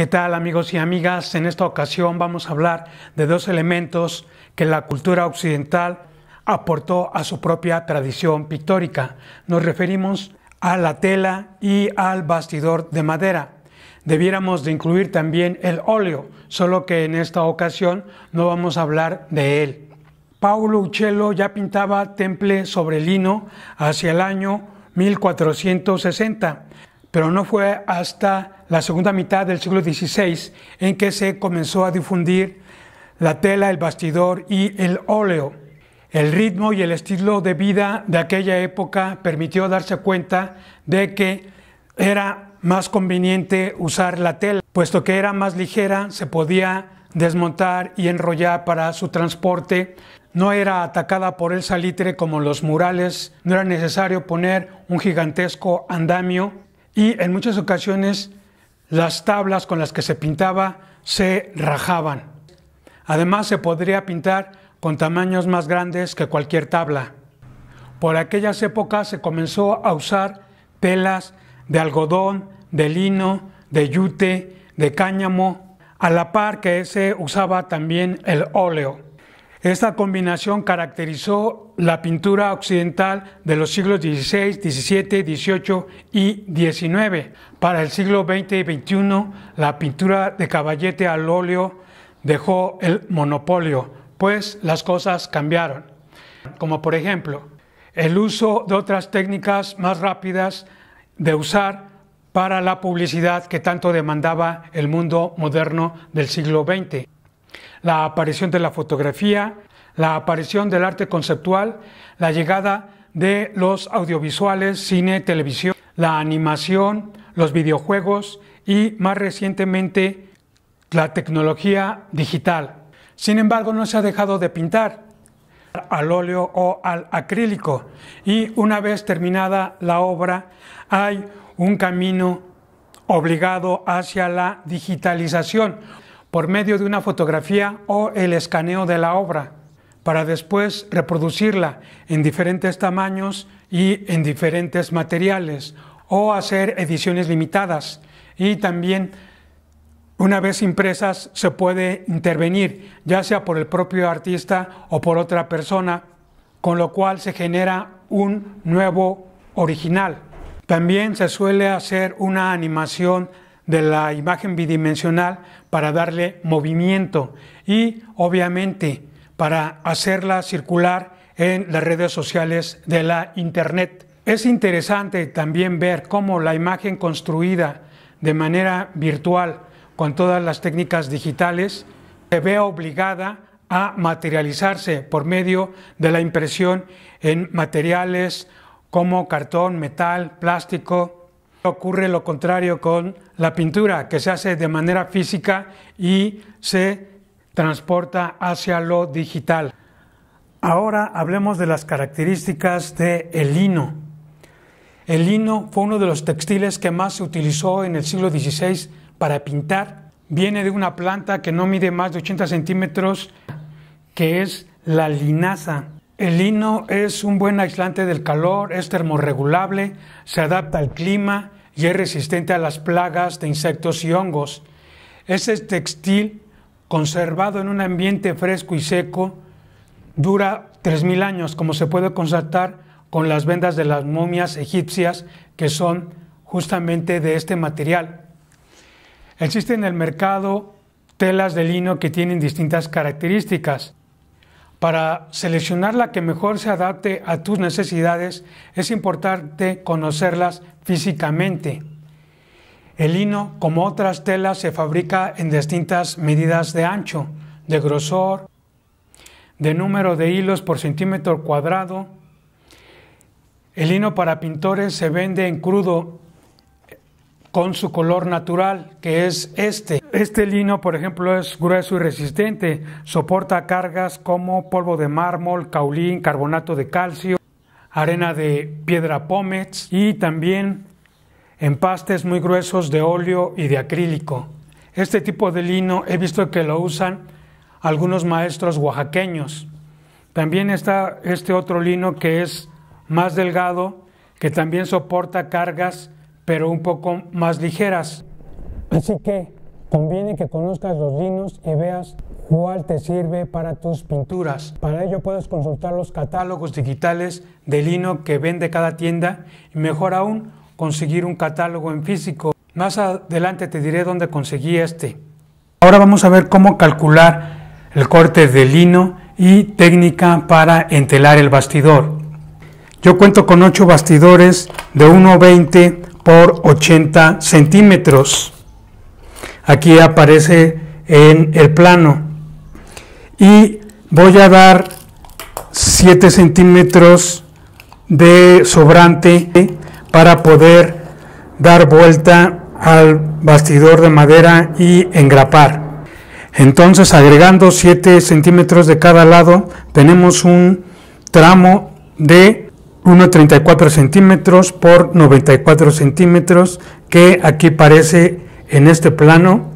¿Qué tal amigos y amigas? En esta ocasión vamos a hablar de dos elementos que la cultura occidental aportó a su propia tradición pictórica. Nos referimos a la tela y al bastidor de madera. Debiéramos de incluir también el óleo, solo que en esta ocasión no vamos a hablar de él. Paulo Uccello ya pintaba temple sobre lino hacia el año 1460 pero no fue hasta la segunda mitad del siglo XVI en que se comenzó a difundir la tela, el bastidor y el óleo. El ritmo y el estilo de vida de aquella época permitió darse cuenta de que era más conveniente usar la tela, puesto que era más ligera, se podía desmontar y enrollar para su transporte, no era atacada por el salitre como los murales, no era necesario poner un gigantesco andamio y en muchas ocasiones las tablas con las que se pintaba se rajaban. Además se podría pintar con tamaños más grandes que cualquier tabla. Por aquellas épocas se comenzó a usar telas de algodón, de lino, de yute, de cáñamo, a la par que se usaba también el óleo. Esta combinación caracterizó la pintura occidental de los siglos XVI, XVII, XVIII y XIX. Para el siglo XX y XXI, la pintura de caballete al óleo dejó el monopolio, pues las cosas cambiaron. Como por ejemplo, el uso de otras técnicas más rápidas de usar para la publicidad que tanto demandaba el mundo moderno del siglo XX la aparición de la fotografía, la aparición del arte conceptual, la llegada de los audiovisuales, cine, televisión, la animación, los videojuegos y más recientemente la tecnología digital. Sin embargo, no se ha dejado de pintar al óleo o al acrílico y una vez terminada la obra hay un camino obligado hacia la digitalización por medio de una fotografía o el escaneo de la obra, para después reproducirla en diferentes tamaños y en diferentes materiales, o hacer ediciones limitadas. Y también, una vez impresas, se puede intervenir, ya sea por el propio artista o por otra persona, con lo cual se genera un nuevo original. También se suele hacer una animación de la imagen bidimensional para darle movimiento y obviamente para hacerla circular en las redes sociales de la Internet. Es interesante también ver cómo la imagen construida de manera virtual con todas las técnicas digitales se ve obligada a materializarse por medio de la impresión en materiales como cartón, metal, plástico, Ocurre lo contrario con la pintura, que se hace de manera física y se transporta hacia lo digital. Ahora hablemos de las características de el lino. El lino fue uno de los textiles que más se utilizó en el siglo XVI para pintar. Viene de una planta que no mide más de 80 centímetros, que es la linaza. El lino es un buen aislante del calor, es termorregulable, se adapta al clima y es resistente a las plagas de insectos y hongos. Este textil, conservado en un ambiente fresco y seco, dura 3.000 años, como se puede constatar con las vendas de las momias egipcias, que son justamente de este material. Existen en el mercado telas de lino que tienen distintas características. Para seleccionar la que mejor se adapte a tus necesidades es importante conocerlas físicamente. El lino, como otras telas, se fabrica en distintas medidas de ancho, de grosor, de número de hilos por centímetro cuadrado. El lino para pintores se vende en crudo con su color natural, que es este. Este lino, por ejemplo, es grueso y resistente, soporta cargas como polvo de mármol, caulín, carbonato de calcio, arena de piedra pómez y también empastes muy gruesos de óleo y de acrílico. Este tipo de lino he visto que lo usan algunos maestros oaxaqueños. También está este otro lino que es más delgado, que también soporta cargas pero un poco más ligeras. Así que conviene que conozcas los linos y veas cuál te sirve para tus pinturas. Para ello puedes consultar los catálogos digitales de lino que vende cada tienda y mejor aún conseguir un catálogo en físico. Más adelante te diré dónde conseguí este. Ahora vamos a ver cómo calcular el corte de lino y técnica para entelar el bastidor. Yo cuento con 8 bastidores de 1.20 80 centímetros. Aquí aparece en el plano. Y voy a dar 7 centímetros de sobrante para poder dar vuelta al bastidor de madera y engrapar. Entonces agregando 7 centímetros de cada lado tenemos un tramo de 1,34 centímetros por 94 centímetros, que aquí parece en este plano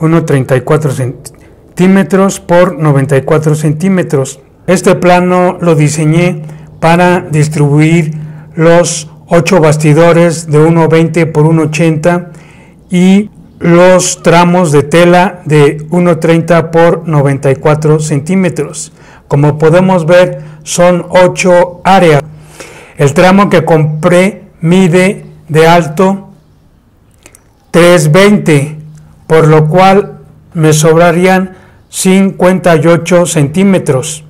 1,34 centímetros por 94 centímetros. Este plano lo diseñé para distribuir los 8 bastidores de 1,20 por 1,80 y los tramos de tela de 1,30 por 94 centímetros. Como podemos ver, son 8 áreas. El tramo que compré mide de alto 320, por lo cual me sobrarían 58 centímetros.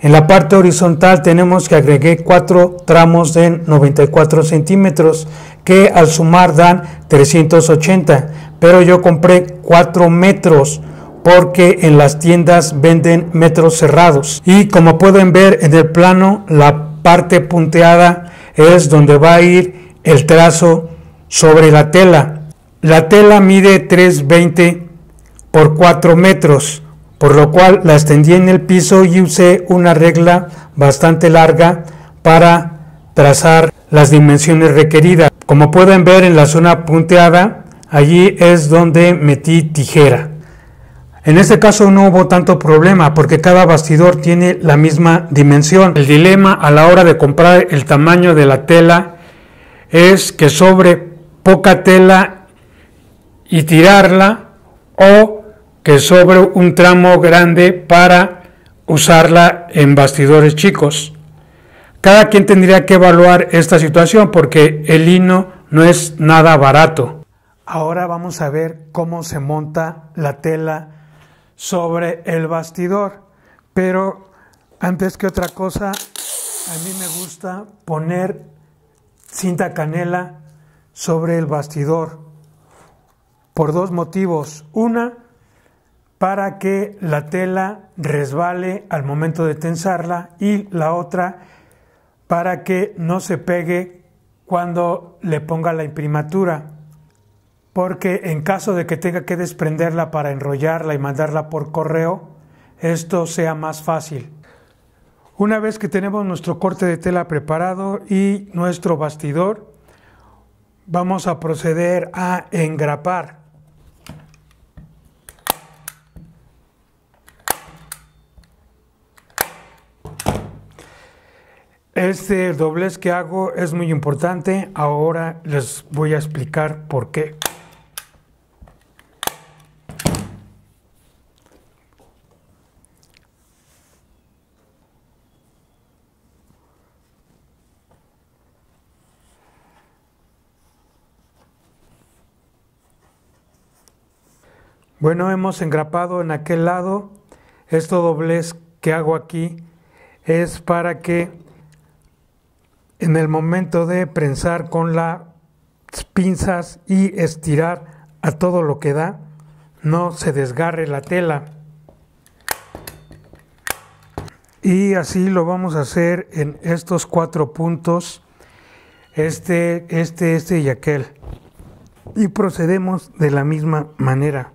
En la parte horizontal tenemos que agregué cuatro tramos de 94 centímetros que al sumar dan 380, pero yo compré 4 metros porque en las tiendas venden metros cerrados. Y como pueden ver en el plano, la parte punteada es donde va a ir el trazo sobre la tela. La tela mide 3,20 por 4 metros, por lo cual la extendí en el piso y usé una regla bastante larga para trazar las dimensiones requeridas. Como pueden ver en la zona punteada, allí es donde metí tijera. En este caso no hubo tanto problema porque cada bastidor tiene la misma dimensión. El dilema a la hora de comprar el tamaño de la tela es que sobre poca tela y tirarla o que sobre un tramo grande para usarla en bastidores chicos. Cada quien tendría que evaluar esta situación porque el lino no es nada barato. Ahora vamos a ver cómo se monta la tela sobre el bastidor, pero antes que otra cosa, a mí me gusta poner cinta canela sobre el bastidor por dos motivos. Una, para que la tela resbale al momento de tensarla y la otra, para que no se pegue cuando le ponga la imprimatura porque en caso de que tenga que desprenderla para enrollarla y mandarla por correo, esto sea más fácil. Una vez que tenemos nuestro corte de tela preparado y nuestro bastidor, vamos a proceder a engrapar. Este doblez que hago es muy importante, ahora les voy a explicar por qué. Bueno, hemos engrapado en aquel lado. Esto doblez que hago aquí es para que en el momento de prensar con las pinzas y estirar a todo lo que da, no se desgarre la tela. Y así lo vamos a hacer en estos cuatro puntos, este, este, este y aquel. Y procedemos de la misma manera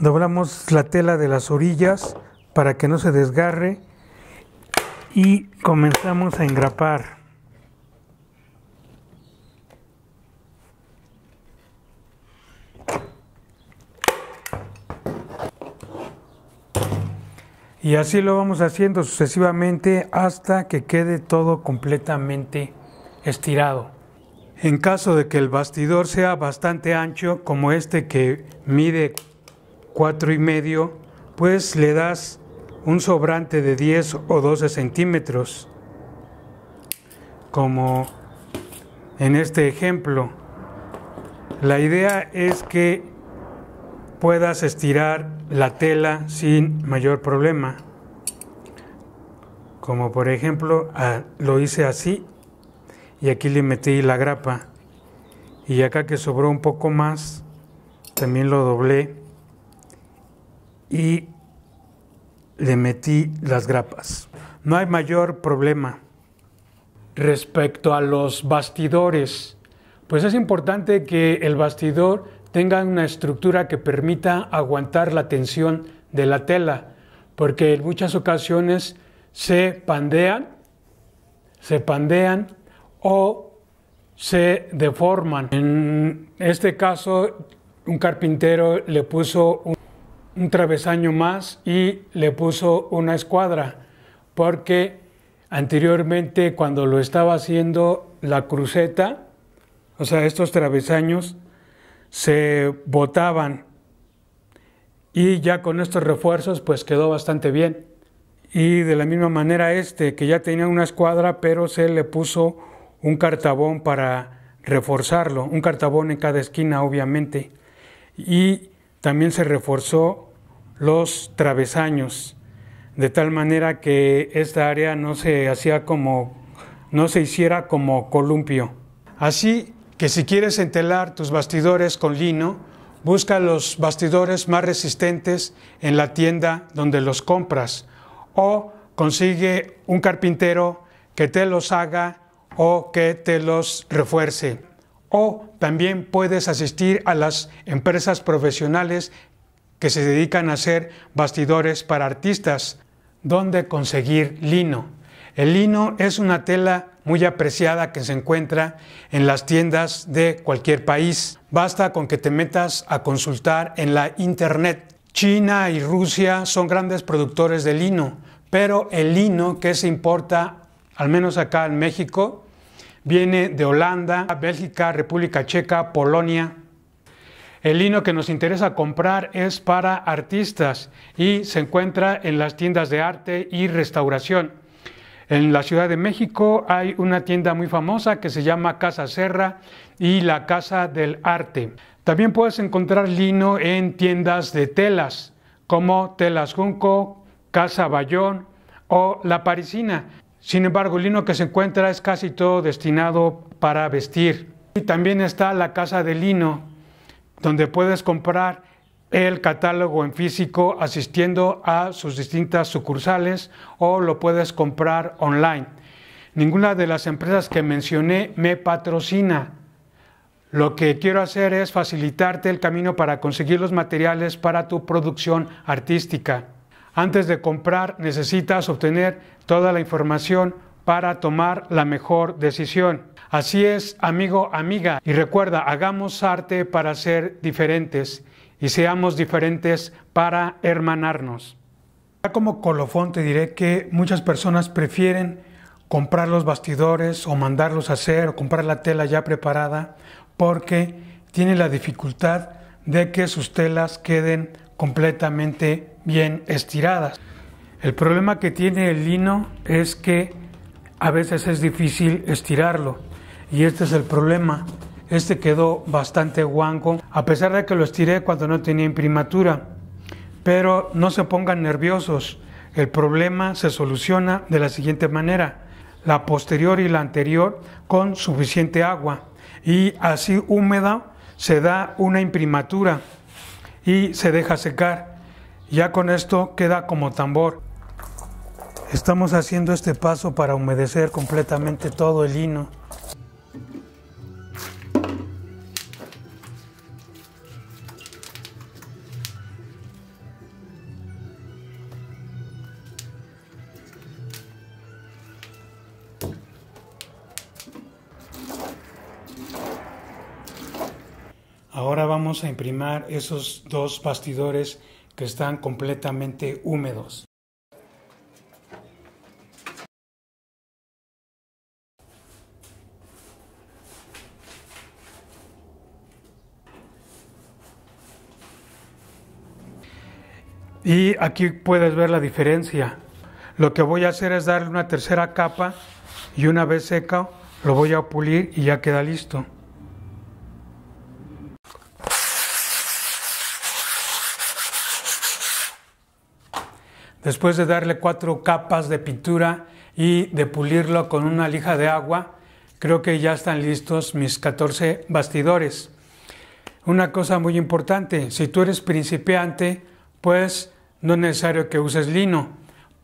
doblamos la tela de las orillas para que no se desgarre y comenzamos a engrapar. Y así lo vamos haciendo sucesivamente hasta que quede todo completamente estirado. En caso de que el bastidor sea bastante ancho, como este que mide cuatro y medio, pues le das un sobrante de 10 o 12 centímetros, como en este ejemplo. La idea es que puedas estirar la tela sin mayor problema, como por ejemplo lo hice así y aquí le metí la grapa y acá que sobró un poco más también lo doblé y le metí las grapas. No hay mayor problema. Respecto a los bastidores, pues es importante que el bastidor tenga una estructura que permita aguantar la tensión de la tela, porque en muchas ocasiones se pandean, se pandean o se deforman. En este caso, un carpintero le puso un un travesaño más y le puso una escuadra, porque anteriormente cuando lo estaba haciendo la cruceta, o sea, estos travesaños se botaban y ya con estos refuerzos pues quedó bastante bien. Y de la misma manera este, que ya tenía una escuadra, pero se le puso un cartabón para reforzarlo, un cartabón en cada esquina obviamente. Y también se reforzó los travesaños, de tal manera que esta área no se hacía como no se hiciera como columpio. Así que si quieres entelar tus bastidores con lino, busca los bastidores más resistentes en la tienda donde los compras o consigue un carpintero que te los haga o que te los refuerce. O también puedes asistir a las empresas profesionales que se dedican a hacer bastidores para artistas, ¿Dónde conseguir lino. El lino es una tela muy apreciada que se encuentra en las tiendas de cualquier país. Basta con que te metas a consultar en la internet. China y Rusia son grandes productores de lino, pero el lino que se importa, al menos acá en México, viene de Holanda, Bélgica, República Checa, Polonia, el lino que nos interesa comprar es para artistas y se encuentra en las tiendas de arte y restauración. En la Ciudad de México hay una tienda muy famosa que se llama Casa Serra y la Casa del Arte. También puedes encontrar lino en tiendas de telas como Telas Junco, Casa Bayón o La Parisina. Sin embargo, el lino que se encuentra es casi todo destinado para vestir. Y también está la Casa del Lino, donde puedes comprar el catálogo en físico asistiendo a sus distintas sucursales o lo puedes comprar online. Ninguna de las empresas que mencioné me patrocina. Lo que quiero hacer es facilitarte el camino para conseguir los materiales para tu producción artística. Antes de comprar necesitas obtener toda la información para tomar la mejor decisión. Así es, amigo, amiga, y recuerda, hagamos arte para ser diferentes y seamos diferentes para hermanarnos. Ya como colofón te diré que muchas personas prefieren comprar los bastidores o mandarlos a hacer o comprar la tela ya preparada porque tienen la dificultad de que sus telas queden completamente bien estiradas. El problema que tiene el lino es que a veces es difícil estirarlo y este es el problema. Este quedó bastante guanco, a pesar de que lo estiré cuando no tenía imprimatura. Pero no se pongan nerviosos, el problema se soluciona de la siguiente manera. La posterior y la anterior con suficiente agua y así húmeda se da una imprimatura y se deja secar. Ya con esto queda como tambor. Estamos haciendo este paso para humedecer completamente todo el lino. Ahora vamos a imprimar esos dos bastidores que están completamente húmedos. Y aquí puedes ver la diferencia. Lo que voy a hacer es darle una tercera capa y una vez seca lo voy a pulir y ya queda listo. Después de darle cuatro capas de pintura y de pulirlo con una lija de agua, creo que ya están listos mis 14 bastidores. Una cosa muy importante, si tú eres principiante, pues no es necesario que uses lino.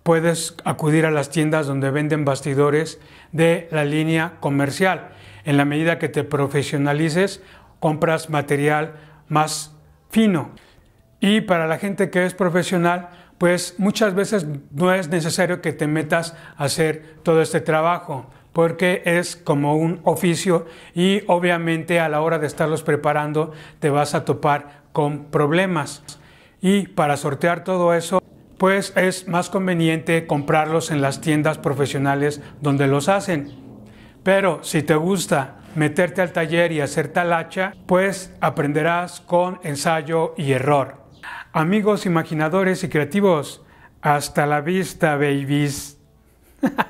Puedes acudir a las tiendas donde venden bastidores de la línea comercial. En la medida que te profesionalices, compras material más fino. Y para la gente que es profesional, pues muchas veces no es necesario que te metas a hacer todo este trabajo porque es como un oficio y obviamente a la hora de estarlos preparando te vas a topar con problemas. Y para sortear todo eso, pues es más conveniente comprarlos en las tiendas profesionales donde los hacen. Pero si te gusta meterte al taller y hacer talacha, pues aprenderás con ensayo y error. Amigos imaginadores y creativos, hasta la vista, babies.